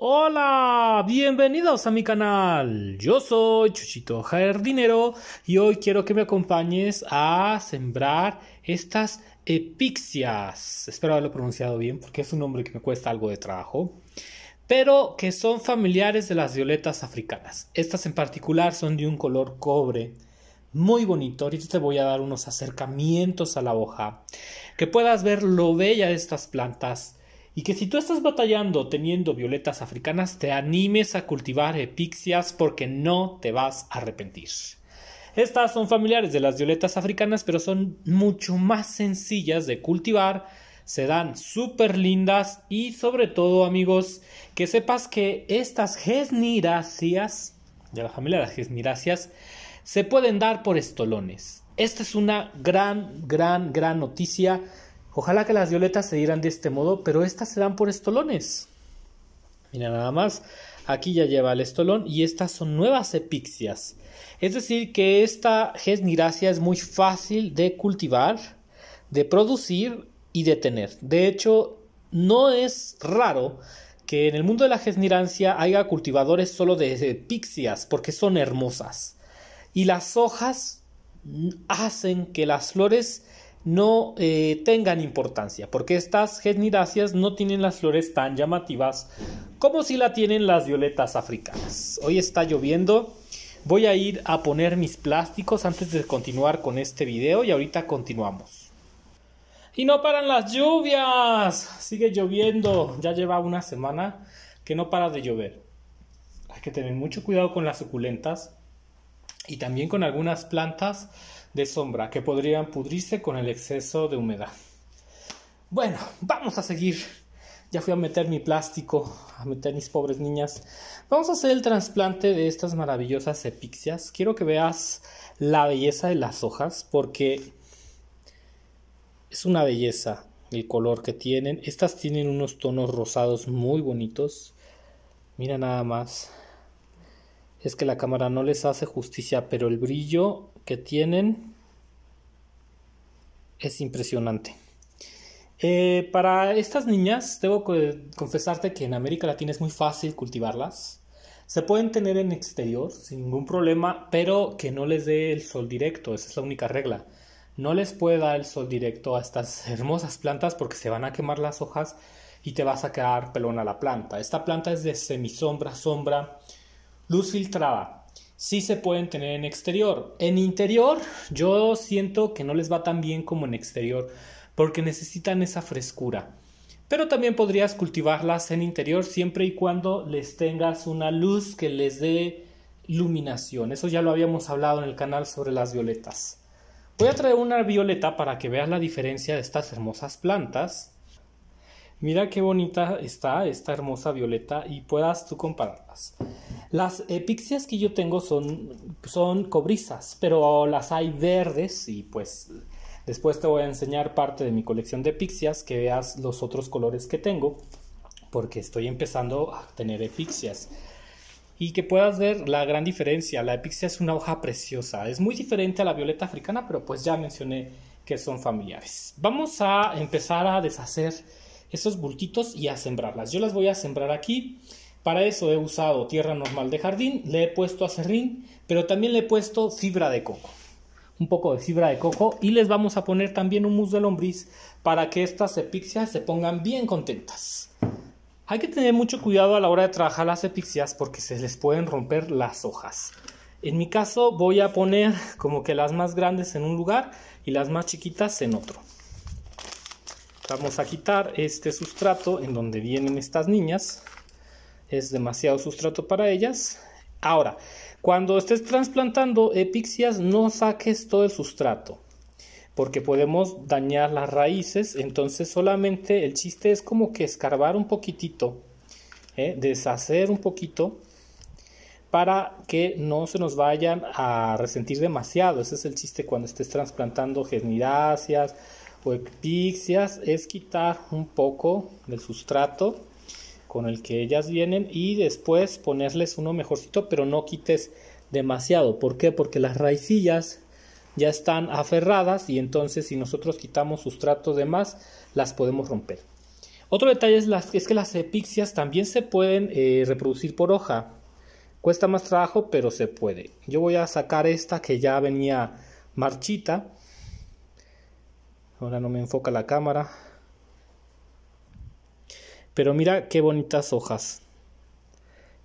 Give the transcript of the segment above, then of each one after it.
Hola, bienvenidos a mi canal. Yo soy Chuchito Jardinero y hoy quiero que me acompañes a sembrar estas epixias. Espero haberlo pronunciado bien porque es un nombre que me cuesta algo de trabajo pero que son familiares de las violetas africanas. Estas en particular son de un color cobre muy bonito. Ahorita te voy a dar unos acercamientos a la hoja, que puedas ver lo bella de estas plantas, y que si tú estás batallando teniendo violetas africanas, te animes a cultivar epixias porque no te vas a arrepentir. Estas son familiares de las violetas africanas, pero son mucho más sencillas de cultivar, se dan súper lindas y sobre todo amigos, que sepas que estas gesniracias, de la familia de las gesniracias, se pueden dar por estolones. Esta es una gran, gran, gran noticia Ojalá que las violetas se dieran de este modo, pero estas se dan por estolones. Mira nada más, aquí ya lleva el estolón y estas son nuevas epixias. Es decir, que esta gesniracia es muy fácil de cultivar, de producir y de tener. De hecho, no es raro que en el mundo de la gesnirancia haya cultivadores solo de epixias porque son hermosas. Y las hojas hacen que las flores no eh, tengan importancia, porque estas genidáceas no tienen las flores tan llamativas como si la tienen las violetas africanas. Hoy está lloviendo, voy a ir a poner mis plásticos antes de continuar con este video y ahorita continuamos. Y no paran las lluvias, sigue lloviendo, ya lleva una semana que no para de llover. Hay que tener mucho cuidado con las suculentas y también con algunas plantas de sombra que podrían pudrirse con el exceso de humedad. Bueno, vamos a seguir. Ya fui a meter mi plástico, a meter mis pobres niñas. Vamos a hacer el trasplante de estas maravillosas epixias. Quiero que veas la belleza de las hojas porque es una belleza el color que tienen. Estas tienen unos tonos rosados muy bonitos. Mira nada más es que la cámara no les hace justicia, pero el brillo que tienen es impresionante. Eh, para estas niñas, debo confesarte que en América Latina es muy fácil cultivarlas. Se pueden tener en exterior sin ningún problema, pero que no les dé el sol directo, esa es la única regla. No les puede dar el sol directo a estas hermosas plantas porque se van a quemar las hojas y te vas a quedar pelona la planta. Esta planta es de semisombra, sombra, sombra Luz filtrada. Sí se pueden tener en exterior. En interior yo siento que no les va tan bien como en exterior porque necesitan esa frescura. Pero también podrías cultivarlas en interior siempre y cuando les tengas una luz que les dé iluminación. Eso ya lo habíamos hablado en el canal sobre las violetas. Voy a traer una violeta para que veas la diferencia de estas hermosas plantas. Mira qué bonita está esta hermosa violeta y puedas tú compararlas. Las epixias que yo tengo son, son cobrizas, pero las hay verdes y pues después te voy a enseñar parte de mi colección de epixias que veas los otros colores que tengo porque estoy empezando a tener epixias y que puedas ver la gran diferencia. La epixia es una hoja preciosa, es muy diferente a la violeta africana, pero pues ya mencioné que son familiares. Vamos a empezar a deshacer esos bultitos y a sembrarlas. Yo las voy a sembrar aquí para eso he usado tierra normal de jardín, le he puesto acerrín, pero también le he puesto fibra de coco. Un poco de fibra de coco y les vamos a poner también un mus de lombriz para que estas epixias se pongan bien contentas. Hay que tener mucho cuidado a la hora de trabajar las epixias porque se les pueden romper las hojas. En mi caso voy a poner como que las más grandes en un lugar y las más chiquitas en otro. Vamos a quitar este sustrato en donde vienen estas niñas es demasiado sustrato para ellas. Ahora, cuando estés trasplantando epixias, no saques todo el sustrato, porque podemos dañar las raíces, entonces solamente el chiste es como que escarbar un poquitito, ¿eh? deshacer un poquito, para que no se nos vayan a resentir demasiado. Ese es el chiste cuando estés trasplantando genidáceas o epixias, es quitar un poco del sustrato con el que ellas vienen y después ponerles uno mejorcito, pero no quites demasiado. ¿Por qué? Porque las raicillas ya están aferradas y entonces si nosotros quitamos sustrato de más, las podemos romper. Otro detalle es, que las epixias también se pueden eh, reproducir por hoja. Cuesta más trabajo, pero se puede. Yo voy a sacar esta que ya venía marchita. Ahora no me enfoca la cámara. Pero mira qué bonitas hojas.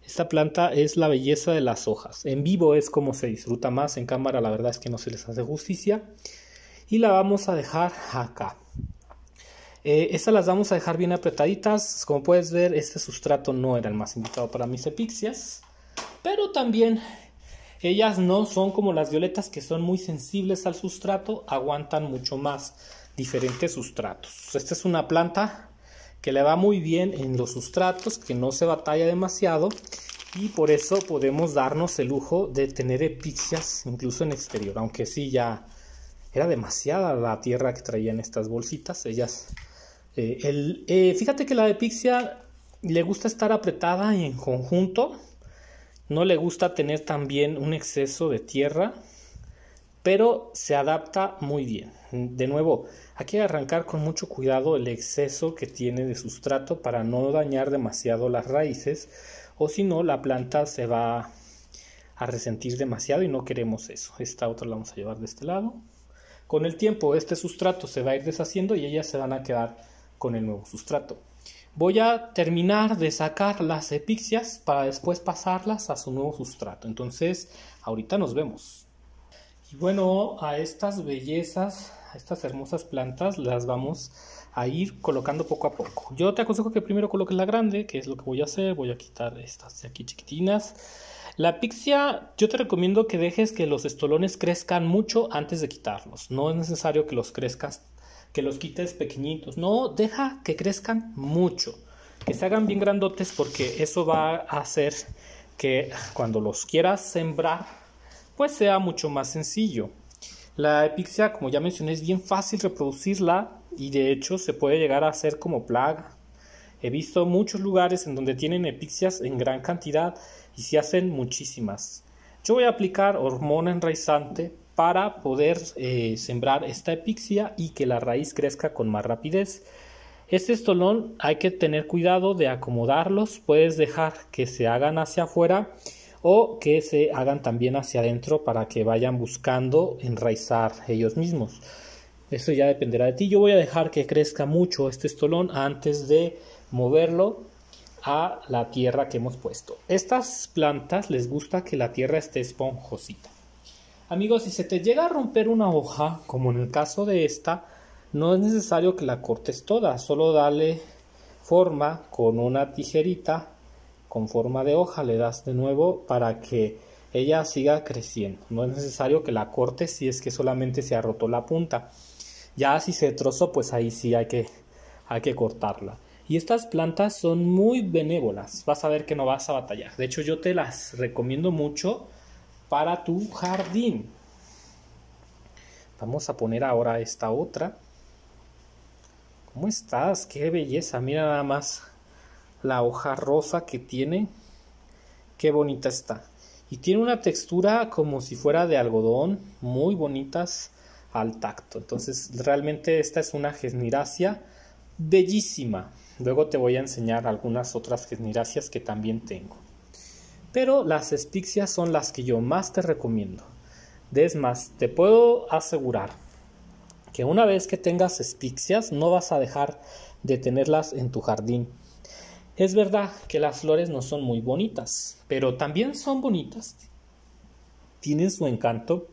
Esta planta es la belleza de las hojas. En vivo es como se disfruta más. En cámara la verdad es que no se les hace justicia. Y la vamos a dejar acá. Eh, estas las vamos a dejar bien apretaditas. Como puedes ver, este sustrato no era el más indicado para mis epixias. Pero también ellas no son como las violetas que son muy sensibles al sustrato. Aguantan mucho más diferentes sustratos. Esta es una planta que le va muy bien en los sustratos, que no se batalla demasiado y por eso podemos darnos el lujo de tener epixias incluso en exterior, aunque sí ya era demasiada la tierra que traían estas bolsitas, ellas... Eh, el, eh, fíjate que la epixia le gusta estar apretada y en conjunto, no le gusta tener también un exceso de tierra, pero se adapta muy bien. De nuevo, hay que arrancar con mucho cuidado el exceso que tiene de sustrato para no dañar demasiado las raíces o si no la planta se va a resentir demasiado y no queremos eso. Esta otra la vamos a llevar de este lado. Con el tiempo este sustrato se va a ir deshaciendo y ellas se van a quedar con el nuevo sustrato. Voy a terminar de sacar las epixias para después pasarlas a su nuevo sustrato. Entonces, ahorita nos vemos bueno, a estas bellezas, a estas hermosas plantas, las vamos a ir colocando poco a poco. Yo te aconsejo que primero coloques la grande, que es lo que voy a hacer. Voy a quitar estas de aquí chiquitinas. La pixia, yo te recomiendo que dejes que los estolones crezcan mucho antes de quitarlos. No es necesario que los crezcas, que los quites pequeñitos. No, deja que crezcan mucho. Que se hagan bien grandotes porque eso va a hacer que cuando los quieras sembrar pues sea mucho más sencillo. La epixia, como ya mencioné, es bien fácil reproducirla y de hecho se puede llegar a hacer como plaga. He visto muchos lugares en donde tienen epixias en gran cantidad y se hacen muchísimas. Yo voy a aplicar hormona enraizante para poder eh, sembrar esta epixia y que la raíz crezca con más rapidez. Este estolón hay que tener cuidado de acomodarlos, puedes dejar que se hagan hacia afuera o que se hagan también hacia adentro para que vayan buscando enraizar ellos mismos. Eso ya dependerá de ti. Yo voy a dejar que crezca mucho este estolón antes de moverlo a la tierra que hemos puesto. Estas plantas les gusta que la tierra esté esponjosita. Amigos, si se te llega a romper una hoja, como en el caso de esta, no es necesario que la cortes toda, solo dale forma con una tijerita con forma de hoja le das de nuevo para que ella siga creciendo. No es necesario que la cortes si es que solamente se ha roto la punta. Ya si se trozó, pues ahí sí hay que, hay que cortarla. Y estas plantas son muy benévolas. Vas a ver que no vas a batallar. De hecho, yo te las recomiendo mucho para tu jardín. Vamos a poner ahora esta otra. ¿Cómo estás? ¡Qué belleza! Mira nada más la hoja rosa que tiene. Qué bonita está. Y tiene una textura como si fuera de algodón, muy bonitas al tacto. Entonces, realmente esta es una gesniracia bellísima. Luego te voy a enseñar algunas otras gesniracias que también tengo. Pero las espixias son las que yo más te recomiendo. Es más, te puedo asegurar que una vez que tengas espixias no vas a dejar de tenerlas en tu jardín es verdad que las flores no son muy bonitas, pero también son bonitas. Tienen su encanto.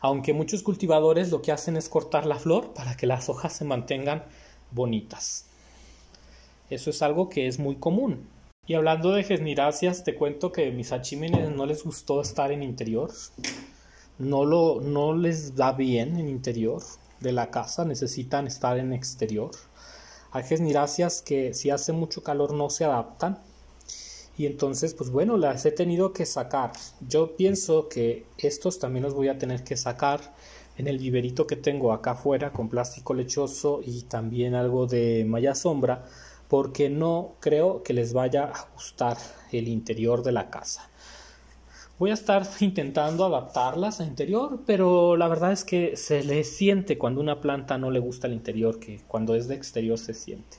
Aunque muchos cultivadores lo que hacen es cortar la flor para que las hojas se mantengan bonitas. Eso es algo que es muy común. Y hablando de gesniracias, te cuento que mis achímenes no les gustó estar en interior. No, no les da bien en interior de la casa, necesitan estar en exterior ni gracias que si hace mucho calor no se adaptan. Y entonces, pues bueno, las he tenido que sacar. Yo pienso que estos también los voy a tener que sacar en el viverito que tengo acá afuera con plástico lechoso y también algo de malla sombra porque no creo que les vaya a gustar el interior de la casa. Voy a estar intentando adaptarlas a interior, pero la verdad es que se le siente cuando una planta no le gusta el interior, que cuando es de exterior se siente.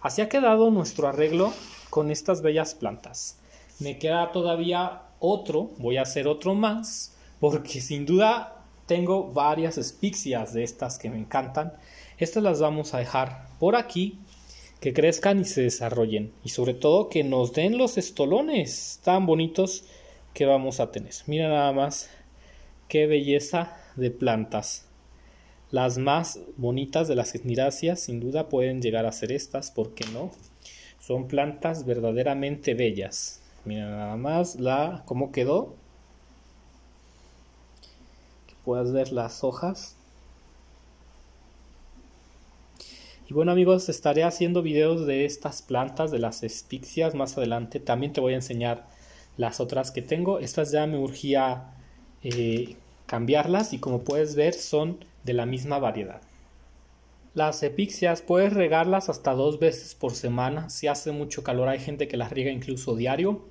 Así ha quedado nuestro arreglo con estas bellas plantas. Me queda todavía otro, voy a hacer otro más, porque sin duda tengo varias espixias de estas que me encantan. Estas las vamos a dejar por aquí, que crezcan y se desarrollen. Y sobre todo que nos den los estolones tan bonitos que vamos a tener. Mira nada más qué belleza de plantas. Las más bonitas de las etniráceas sin duda pueden llegar a ser estas, ¿por qué no? Son plantas verdaderamente bellas. Mira nada más la cómo quedó. Que puedas ver las hojas. Y bueno amigos, estaré haciendo videos de estas plantas, de las espixias más adelante. También te voy a enseñar las otras que tengo. Estas ya me urgía eh, cambiarlas y como puedes ver son de la misma variedad. Las epíxias puedes regarlas hasta dos veces por semana. Si hace mucho calor hay gente que las riega incluso diario.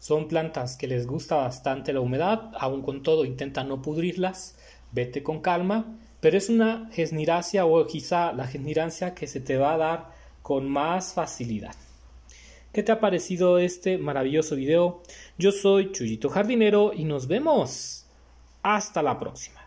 Son plantas que les gusta bastante la humedad, aún con todo intenta no pudrirlas, vete con calma, pero es una gesniracia o quizá la gesnirancia que se te va a dar con más facilidad. ¿Qué te ha parecido este maravilloso video? Yo soy Chuyito Jardinero y nos vemos. Hasta la próxima.